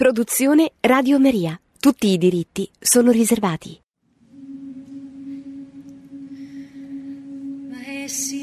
Produzione Radio Maria. Tutti i diritti sono riservati. Maessi.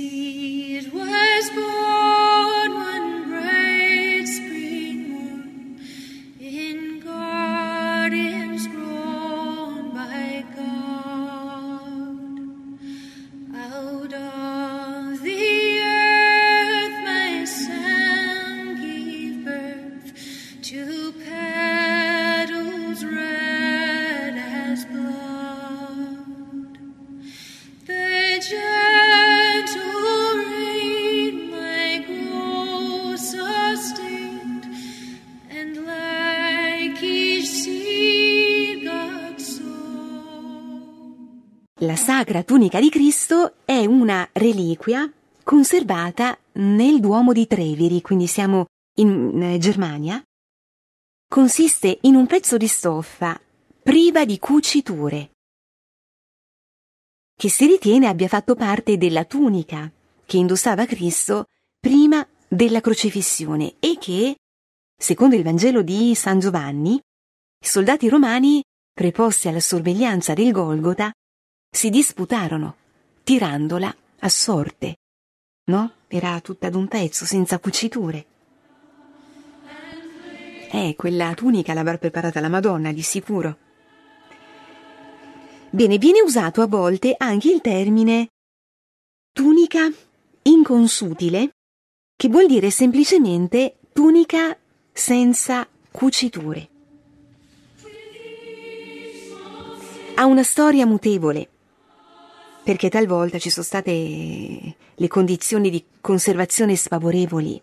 sacra tunica di Cristo è una reliquia conservata nel Duomo di Treviri, quindi siamo in eh, Germania. Consiste in un pezzo di stoffa priva di cuciture, che si ritiene abbia fatto parte della tunica che indossava Cristo prima della crocifissione e che, secondo il Vangelo di San Giovanni, i soldati romani, preposti alla sorveglianza del Golgota, si disputarono, tirandola a sorte. No? Era tutta ad un pezzo, senza cuciture. Eh, quella tunica l'avrà preparata la Madonna, di sicuro. Bene, viene usato a volte anche il termine tunica inconsutile, che vuol dire semplicemente tunica senza cuciture. Ha una storia mutevole perché talvolta ci sono state le condizioni di conservazione sfavorevoli.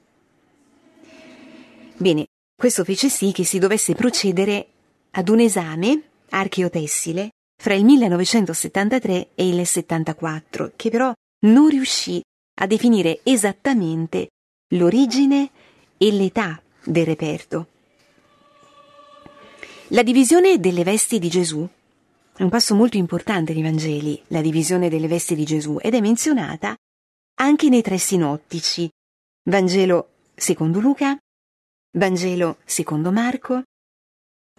Bene, questo fece sì che si dovesse procedere ad un esame archeotessile fra il 1973 e il 1974, che però non riuscì a definire esattamente l'origine e l'età del reperto. La divisione delle vesti di Gesù è un passo molto importante nei Vangeli, la divisione delle vesti di Gesù, ed è menzionata anche nei tre sinottici. Vangelo secondo Luca, Vangelo secondo Marco,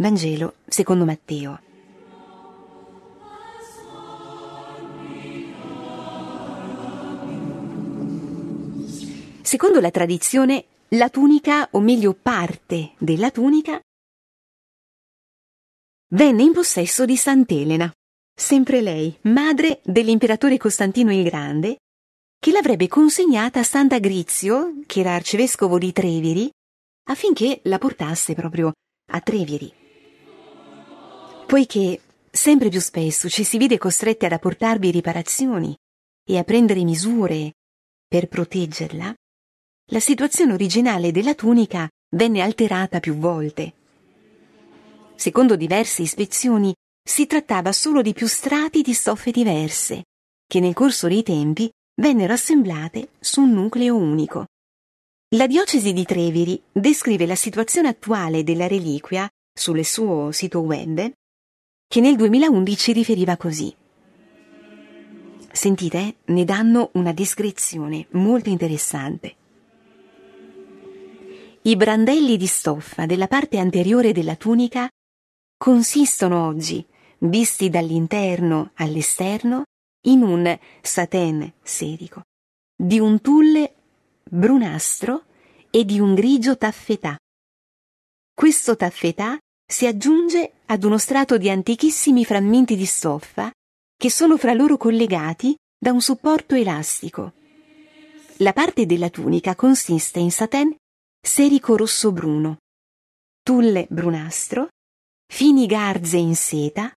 Vangelo secondo Matteo. Secondo la tradizione, la tunica, o meglio parte della tunica, venne in possesso di Sant'Elena, sempre lei, madre dell'imperatore Costantino il Grande, che l'avrebbe consegnata a Sant'Agrizio, che era arcivescovo di Treviri, affinché la portasse proprio a Treviri. Poiché sempre più spesso ci si vide costretti ad apportarvi riparazioni e a prendere misure per proteggerla, la situazione originale della tunica venne alterata più volte. Secondo diverse ispezioni, si trattava solo di più strati di stoffe diverse, che nel corso dei tempi vennero assemblate su un nucleo unico. La diocesi di Treviri descrive la situazione attuale della reliquia sul suo sito web, che nel 2011 riferiva così. Sentite, ne danno una descrizione molto interessante. I brandelli di stoffa della parte anteriore della tunica consistono oggi, visti dall'interno all'esterno, in un satin serico, di un tulle brunastro e di un grigio taffetà. Questo taffetà si aggiunge ad uno strato di antichissimi frammenti di stoffa che sono fra loro collegati da un supporto elastico. La parte della tunica consiste in satin serico rosso-bruno, tulle brunastro fini garze in seta,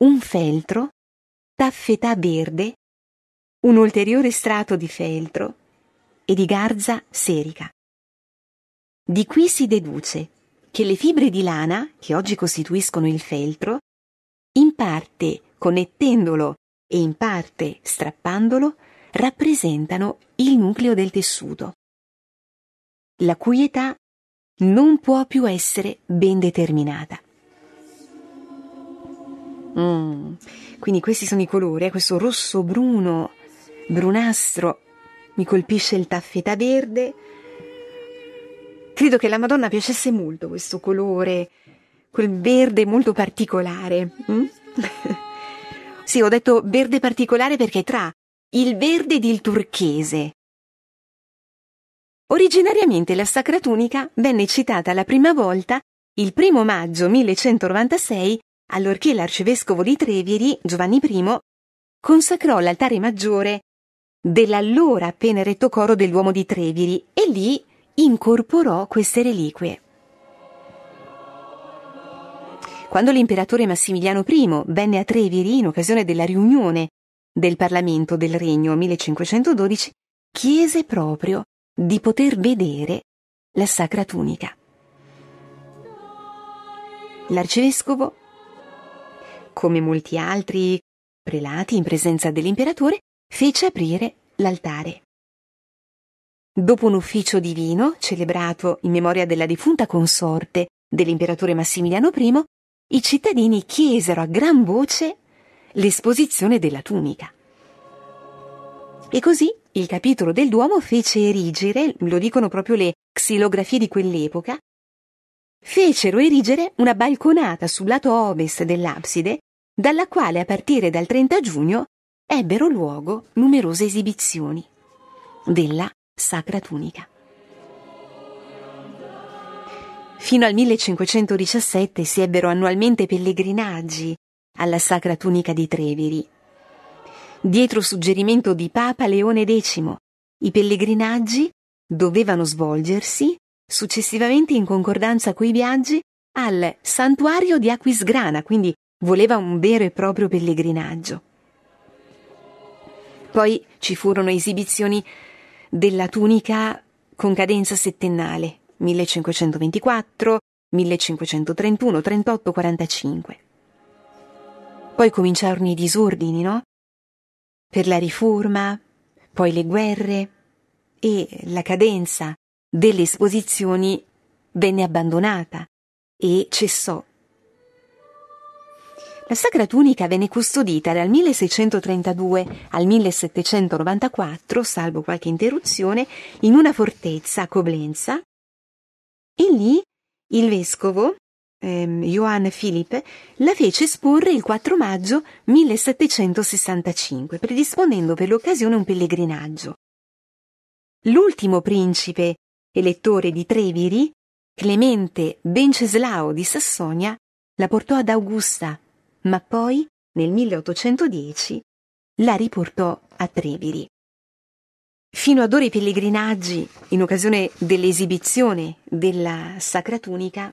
un feltro, taffetà verde, un ulteriore strato di feltro e di garza serica. Di qui si deduce che le fibre di lana, che oggi costituiscono il feltro, in parte connettendolo e in parte strappandolo, rappresentano il nucleo del tessuto, la cui età non può più essere ben determinata. Mm. Quindi questi sono i colori, eh? questo rosso bruno, brunastro, mi colpisce il taffeta verde. Credo che la Madonna piacesse molto questo colore, quel verde molto particolare. Mm? sì, ho detto verde particolare perché tra il verde ed il turchese. Originariamente la Sacra Tunica venne citata la prima volta il primo maggio 1196 allorché l'arcivescovo di Treviri, Giovanni I, consacrò l'altare maggiore dell'allora appena retto coro del Duomo di Treviri e lì incorporò queste reliquie. Quando l'imperatore Massimiliano I venne a Treviri in occasione della riunione del Parlamento del Regno 1512, chiese proprio di poter vedere la sacra tunica. L'arcivescovo come molti altri prelati in presenza dell'imperatore, fece aprire l'altare. Dopo un ufficio divino, celebrato in memoria della defunta consorte dell'imperatore Massimiliano I, i cittadini chiesero a gran voce l'esposizione della tunica. E così il capitolo del Duomo fece erigere, lo dicono proprio le xilografie di quell'epoca, fecero erigere una balconata sul lato ovest dell'abside, dalla quale a partire dal 30 giugno ebbero luogo numerose esibizioni della sacra tunica. Fino al 1517 si ebbero annualmente pellegrinaggi alla sacra tunica di Treveri. Dietro suggerimento di Papa Leone X, i pellegrinaggi dovevano svolgersi successivamente in concordanza coi viaggi al santuario di Aquisgrana, quindi voleva un vero e proprio pellegrinaggio. Poi ci furono esibizioni della tunica con cadenza settennale 1524, 1531, 38, 45. Poi cominciarono i disordini, no? Per la riforma, poi le guerre e la cadenza delle esposizioni venne abbandonata e cessò. La sacra tunica venne custodita dal 1632 al 1794, salvo qualche interruzione, in una fortezza a Coblenza e lì il vescovo ehm, Johann Philipp la fece esporre il 4 maggio 1765, predisponendo per l'occasione un pellegrinaggio. L'ultimo principe elettore di Treviri, Clemente Benceslao di Sassonia la portò ad Augusta, ma poi, nel 1810, la riportò a Treviri. Fino ad ora i pellegrinaggi, in occasione dell'esibizione della Sacra Tunica,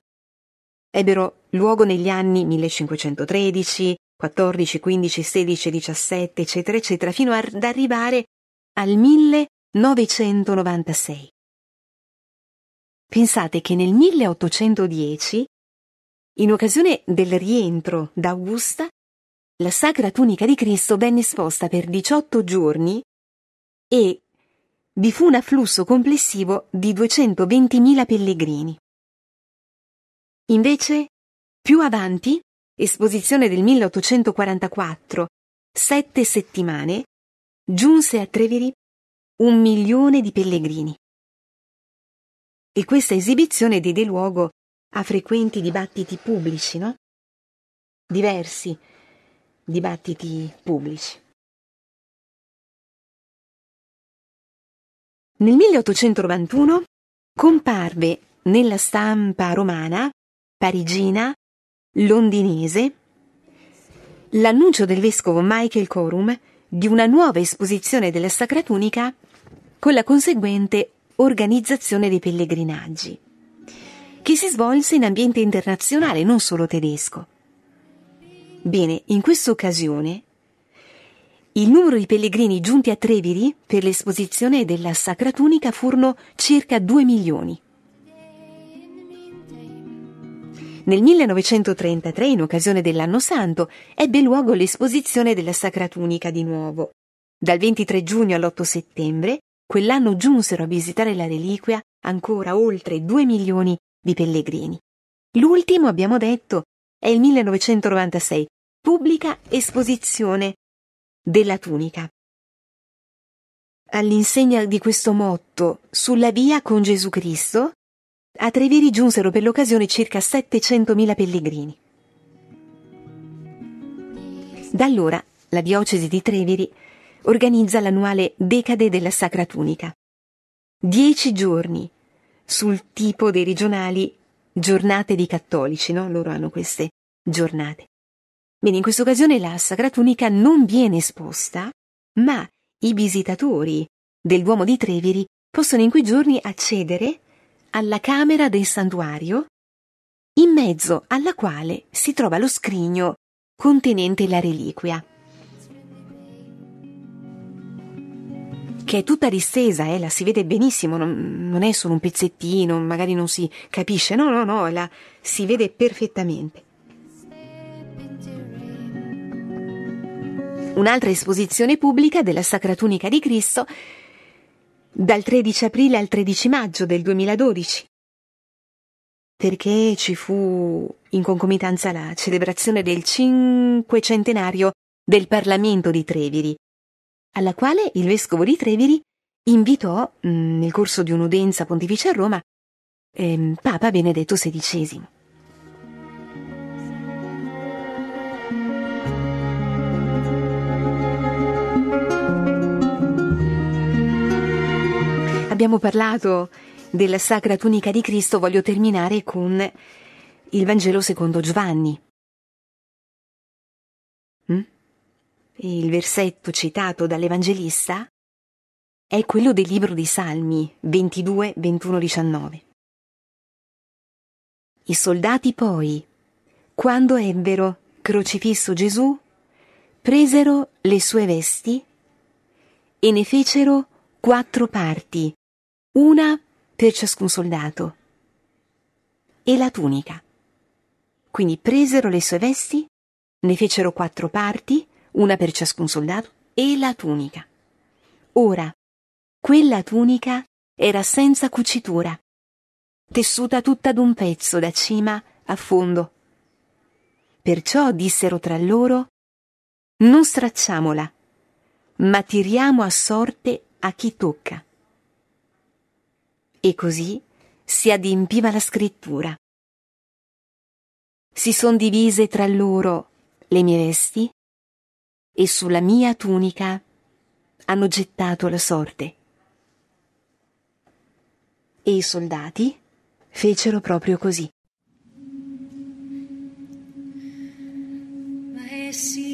ebbero luogo negli anni 1513, 14, 15, 16, 17, eccetera, eccetera, fino ad arrivare al 1996, Pensate che nel 1810, in occasione del rientro da Augusta, la sacra tunica di Cristo venne esposta per 18 giorni e vi fu un afflusso complessivo di 220.000 pellegrini. Invece, più avanti, esposizione del 1844, sette settimane, giunse a Treviri un milione di pellegrini. E questa esibizione diede luogo a frequenti dibattiti pubblici, no? Diversi dibattiti pubblici. Nel 1891 comparve nella stampa romana, parigina, londinese, l'annuncio del vescovo Michael Corum di una nuova esposizione della Sacra Tunica con la conseguente organizzazione dei pellegrinaggi, che si svolse in ambiente internazionale, non solo tedesco. Bene, in questa occasione il numero di pellegrini giunti a Treviri per l'esposizione della Sacra Tunica furono circa 2 milioni. Nel 1933, in occasione dell'anno santo, ebbe luogo l'esposizione della Sacra Tunica di nuovo, dal 23 giugno all'8 settembre, quell'anno giunsero a visitare la reliquia ancora oltre due milioni di pellegrini. L'ultimo, abbiamo detto, è il 1996, pubblica esposizione della tunica. All'insegna di questo motto, sulla via con Gesù Cristo, a Treviri giunsero per l'occasione circa 700.000 pellegrini. Da allora la diocesi di Treviri organizza l'annuale Decade della Sacra Tunica. Dieci giorni, sul tipo dei regionali giornate di cattolici, no? Loro hanno queste giornate. Bene, in questa occasione la Sacra Tunica non viene esposta, ma i visitatori del Duomo di Treviri possono in quei giorni accedere alla camera del santuario, in mezzo alla quale si trova lo scrigno contenente la reliquia. che è tutta distesa, eh, la si vede benissimo, non, non, è solo un pezzettino, magari non si capisce, no, no, no, la si vede perfettamente. Un'altra esposizione pubblica della Sacra Tunica di Cristo dal 13 aprile al 13 maggio del 2012 perché ci fu in concomitanza la celebrazione del cinquecentenario del Parlamento di Treviri, alla quale il vescovo di Treviri invitò, mm, nel corso di un'udenza pontificia a Roma, ehm, Papa Benedetto XVI. Abbiamo parlato della sacra tunica di Cristo, voglio terminare con il Vangelo secondo Giovanni. Il versetto citato dall'Evangelista è quello del libro dei Salmi 22, 21, 19. I soldati poi, quando ebbero crocifisso Gesù, presero le sue vesti e ne fecero quattro parti, una per ciascun soldato, e la tunica. Quindi presero le sue vesti, ne fecero quattro parti una per ciascun soldato, e la tunica. Ora, quella tunica era senza cucitura, tessuta tutta d'un pezzo da cima a fondo. Perciò dissero tra loro, non stracciamola, ma tiriamo a sorte a chi tocca. E così si adempiva la scrittura. Si son divise tra loro le mie vesti e sulla mia tunica hanno gettato la sorte. E i soldati fecero proprio così. Ma essi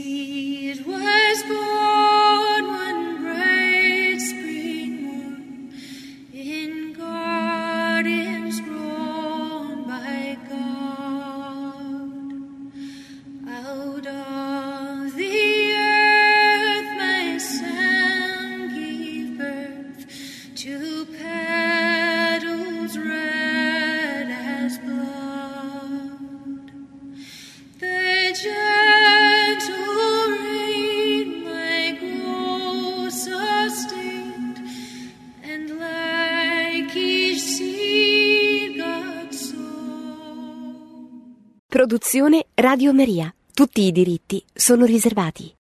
Produzione Radio Maria. Tutti i diritti sono riservati.